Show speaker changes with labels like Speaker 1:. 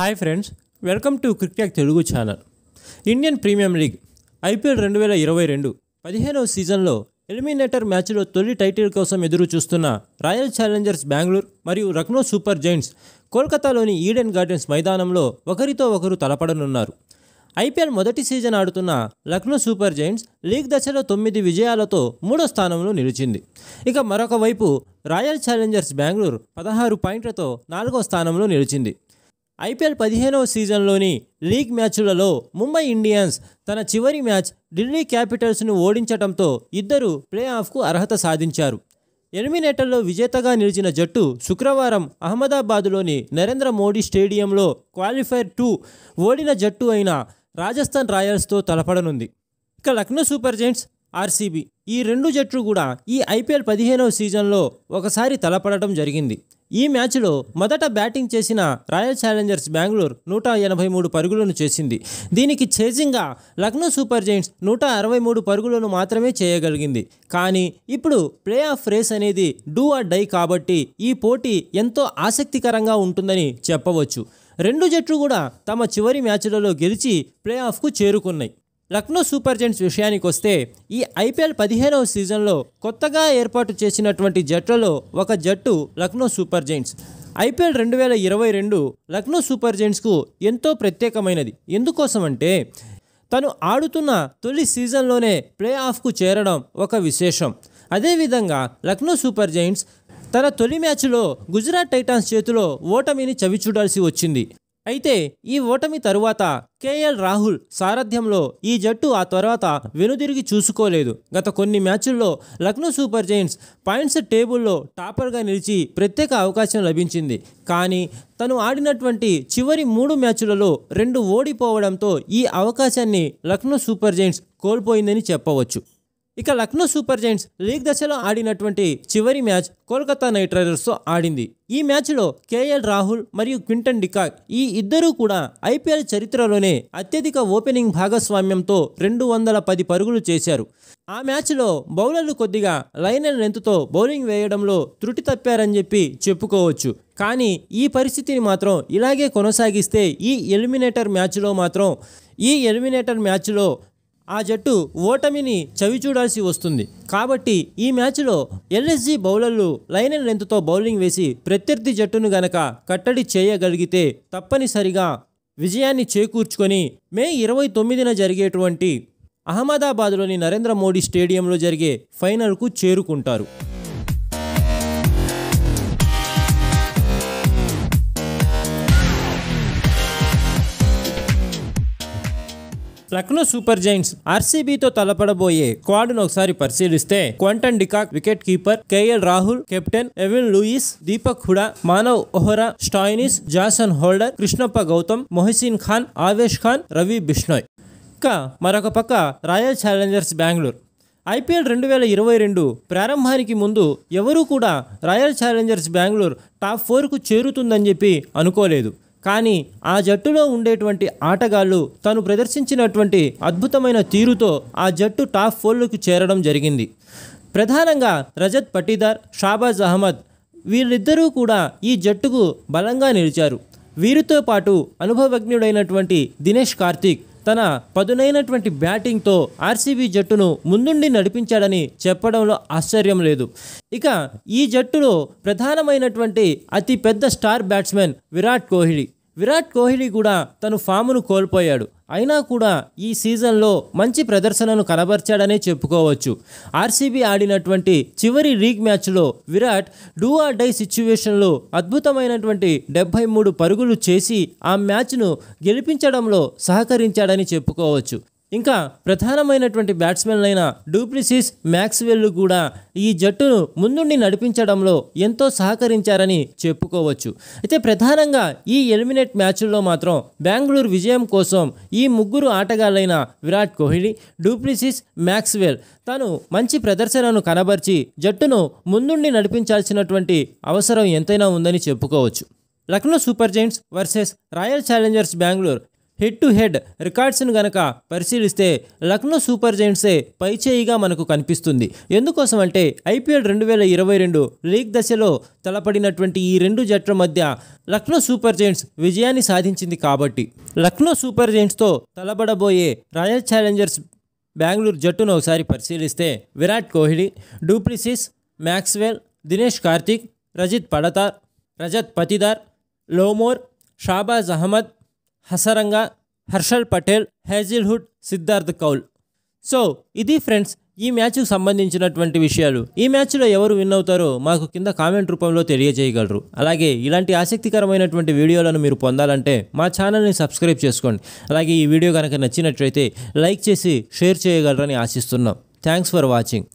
Speaker 1: hi friends welcome to cricket Telugu channel Indian premium league IPL రెండు వేల ఇరవై రెండు పదిహేనవ సీజన్లో ఎలిమినేటర్ మ్యాచ్లో తొలి టైటిల్ కోసం ఎదురు చూస్తున్న రాయల్ ఛాలెంజర్స్ బెంగళూరు మరియు లక్నో సూపర్ జైంట్స్ కోల్కతాలోని ఈడెన్ గార్డెన్స్ మైదానంలో ఒకరితో ఒకరు తలపడనున్నారు ఐపీఎల్ మొదటి సీజన్ ఆడుతున్న లక్నో సూపర్ జైంట్స్ లీగ్ దశలో తొమ్మిది విజయాలతో మూడో స్థానంలో నిలిచింది ఇక మరొక వైపు రాయల్ ఛాలెంజర్స్ బెంగళూరు పదహారు పాయింట్లతో నాలుగో స్థానంలో నిలిచింది ఐపీఎల్ పదిహేనవ సీజన్లోని లీగ్ మ్యాచ్లలో ముంబై ఇండియన్స్ తన చివరి మ్యాచ్ ఢిల్లీ క్యాపిటల్స్ను ఓడించడంతో ఇద్దరు ప్లే ఆఫ్కు అర్హత సాధించారు ఎలిమినేటర్లో విజేతగా నిలిచిన జట్టు శుక్రవారం అహ్మదాబాదులోని నరేంద్ర మోడీ స్టేడియంలో క్వాలిఫైర్ టూ ఓడిన జట్టు అయిన రాజస్థాన్ రాయల్స్తో తలపడనుంది ఇక లక్నో సూపర్ జెంట్స్ ఆర్సీబీ ఈ రెండు జట్లు కూడా ఈ ఐపీఎల్ పదిహేనవ సీజన్లో ఒకసారి తలపడటం జరిగింది ఈ మ్యాచ్లో మొదట బ్యాటింగ్ చేసిన రాయల్ ఛాలెంజర్స్ బెంగళూరు నూట ఎనభై మూడు పరుగులను చేసింది దీనికి చేజింగ్గా లక్నో సూపర్ జైంట్స్ నూట అరవై మూడు పరుగులను మాత్రమే చేయగలిగింది కానీ ఇప్పుడు ప్లే ఆఫ్ రేస్ అనేది డూ ఆర్ డై కాబట్టి ఈ పోటీ ఎంతో ఆసక్తికరంగా ఉంటుందని చెప్పవచ్చు రెండు జట్లు కూడా తమ చివరి మ్యాచ్లలో గెలిచి ప్లే ఆఫ్కు చేరుకున్నాయి లక్నో సూపర్ జెంట్స్ విషయానికి వస్తే ఈ ఐపీఎల్ పదిహేనవ సీజన్లో కొత్తగా ఏర్పాటు చేసినటువంటి జట్లలో ఒక జట్టు లక్నో సూపర్ జెంట్స్ ఐపీఎల్ రెండు వేల ఇరవై రెండు లక్నో సూపర్ జెంట్స్కు ఎంతో ప్రత్యేకమైనది ఎందుకోసమంటే తను ఆడుతున్న తొలి సీజన్లోనే ప్లే ఆఫ్కు చేరడం ఒక విశేషం అదేవిధంగా లక్నో సూపర్ జెయింట్స్ తన తొలి మ్యాచ్లో గుజరాత్ టైటాన్స్ చేతిలో ఓటమిని చవిచూడాల్సి వచ్చింది అయితే ఈ ఓటమి తరువాత కేఎల్ రాహుల్ సారథ్యంలో ఈ జట్టు ఆ తర్వాత వెనుదిరిగి చూసుకోలేదు గత కొన్ని మ్యాచ్ల్లో లక్నో సూపర్ జైంట్స్ పాయింట్స్ టేబుల్లో టాపర్గా నిలిచి ప్రత్యేక అవకాశం లభించింది కానీ తను ఆడినటువంటి చివరి మూడు మ్యాచ్లలో రెండు ఓడిపోవడంతో ఈ అవకాశాన్ని లక్నో సూపర్ జైంట్స్ కోల్పోయిందని చెప్పవచ్చు ఇక లక్నో సూపర్ జైంట్స్ లీగ్ దశలో ఆడినటువంటి చివరి మ్యాచ్ కోల్కతా నైట్ రైడర్స్తో ఆడింది ఈ మ్యాచ్లో కేఎల్ రాహుల్ మరియు క్వింటన్ డికాక్ ఈ ఇద్దరూ కూడా ఐపీఎల్ చరిత్రలోనే అత్యధిక ఓపెనింగ్ భాగస్వామ్యంతో రెండు వందల పది పరుగులు చేశారు ఆ మ్యాచ్లో బౌలర్లు కొద్దిగా లైన్ అండ్ లెంత్తో బౌలింగ్ వేయడంలో త్రుటి తప్పారని చెప్పి చెప్పుకోవచ్చు కానీ ఈ పరిస్థితిని మాత్రం ఇలాగే కొనసాగిస్తే ఈ ఎలిమినేటర్ మ్యాచ్లో మాత్రం ఈ ఎలిమినేటర్ మ్యాచ్లో ఆ జట్టు ఓటమిని చవిచూడాల్సి వస్తుంది కాబట్టి ఈ మ్యాచ్లో ఎల్ఎస్జీ బౌలర్లు లైన్ అండ్ లెంత్తో బౌలింగ్ వేసి ప్రత్యర్థి జట్టును గనక కట్టడి చేయగలిగితే తప్పనిసరిగా విజయాన్ని చేకూర్చుకొని మే ఇరవై తొమ్మిదిన జరిగేటువంటి అహ్మదాబాద్లోని నరేంద్ర మోడీ స్టేడియంలో జరిగే ఫైనల్కు చేరుకుంటారు లక్నో సూపర్ జైంట్స్ ఆర్సీబీతో తలపడబోయే ను ఒకసారి పరిశీలిస్తే Quinton de Kock wicket keeper KL Rahul captain Evin Lewis Deepak Hooda Manan Vohra Stoinis Jason Holder Krishnappa Gowtham Mohsin Khan Avesh Khan Ravi Bishnoi ఇక మరొక పక్క రాయల్ ఛాలెంజర్స్ బెంగళూరు ఐపీఎల్ రెండు వేల ఇరవై రెండు ప్రారంభానికి ముందు ఎవరూ కూడా రాయల్ ఛాలెంజర్స్ బెంగళూరు టాప్ ఫోర్కు చేరుతుందని చెప్పి అనుకోలేదు కానీ ఆ జట్టులో ఉండేటువంటి ఆటగాళ్ళు తను ప్రదర్శించినటువంటి అద్భుతమైన తీరుతో ఆ జట్టు టాప్ ఫోర్లకు చేరడం జరిగింది ప్రధానంగా రజత్ పటీదార్ షాబాజ్ అహ్మద్ వీరిద్దరూ కూడా ఈ జట్టుకు బలంగా నిలిచారు వీరితో పాటు అనుభవజ్ఞుడైనటువంటి దినేష్ కార్తీక్ తన పదునైనటువంటి బ్యాటింగ్తో ఆర్సీబీ జట్టును ముందుండి నడిపించాడని చెప్పడంలో ఆశ్చర్యం లేదు ఇక ఈ జట్టులో ప్రధానమైనటువంటి అతిపెద్ద స్టార్ బ్యాట్స్మెన్ విరాట్ కోహ్లీ విరాట్ కోహ్లీ కూడా తను ఫామును కోల్పోయాడు అయినా కూడా ఈ సీజన్లో మంచి ప్రదర్శనను కనబర్చాడనే చెప్పుకోవచ్చు ఆర్సీబీ ఆడినటువంటి చివరి లీగ్ మ్యాచ్లో విరాట్ డూ ఆర్ డై సిచ్యువేషన్లో అద్భుతమైనటువంటి డెబ్బై మూడు పరుగులు చేసి ఆ మ్యాచ్ను గెలిపించడంలో సహకరించాడని చెప్పుకోవచ్చు ఇంకా ప్రధానమైనటువంటి బ్యాట్స్మెన్లైన డూప్లిసిస్ మ్యాక్స్వెల్ కూడా ఈ జట్టును ముందుండి నడిపించడంలో ఎంతో సహకరించారని చెప్పుకోవచ్చు అయితే ప్రధానంగా ఈ ఎలిమినేట్ మ్యాచ్ల్లో మాత్రం బెంగళూరు విజయం కోసం ఈ ముగ్గురు ఆటగాళ్ళైన విరాట్ కోహ్లీ డూప్లిసిస్ మ్యాక్స్వెల్ తను మంచి ప్రదర్శనను కనబర్చి జట్టును ముందుండి నడిపించాల్సినటువంటి అవసరం ఎంతైనా ఉందని చెప్పుకోవచ్చు Lucknow Super Giants versus Royal Challengers Bengaluru head to head రికార్డ్స్ను గనక పరిశీలిస్తే లక్నో సూపర్ జైంట్సే పైచేయిగా మనకు కనిపిస్తుంది ఎందుకోసం అంటే ఐపీఎల్ రెండు వేల ఇరవై రెండు లీగ్ దశలో తలపడినటువంటి ఈ రెండు జట్ల మధ్య లక్నో సూపర్ జైంట్స్ విజయాన్ని సాధించింది కాబట్టి లక్నో సూపర్ జైంట్స్తో తలబడబోయే రాయల్ ఛాలెంజర్స్ బెంగళూరు జట్టును ఒకసారి పరిశీలిస్తే Virat Kohli du Plessis Maxwell Dinesh Karthik Rajat Patidar Rajat Patidar Lomror Shahbaz Ahmed Hasaranga Harshal Patel Hazlewood Siddharth Kaul so ఇది ఫ్రెండ్స్ ఈ మ్యాచ్కు సంబంధించినటువంటి విషయాలు ఈ మ్యాచ్లో ఎవరు విన్ అవుతారో మాకు కింద కామెంట్ రూపంలో తెలియజేయగలరు అలాగే ఇలాంటి ఆసక్తికరమైనటువంటి వీడియోలను మీరు పొందాలంటే మా ఛానల్ని సబ్స్క్రైబ్ చేసుకోండి అలాగే ఈ వీడియో కనుక నచ్చినట్లయితే లైక్ చేసి షేర్ చేయగలరని ఆశిస్తున్నాం థ్యాంక్స్ ఫర్ వాచింగ్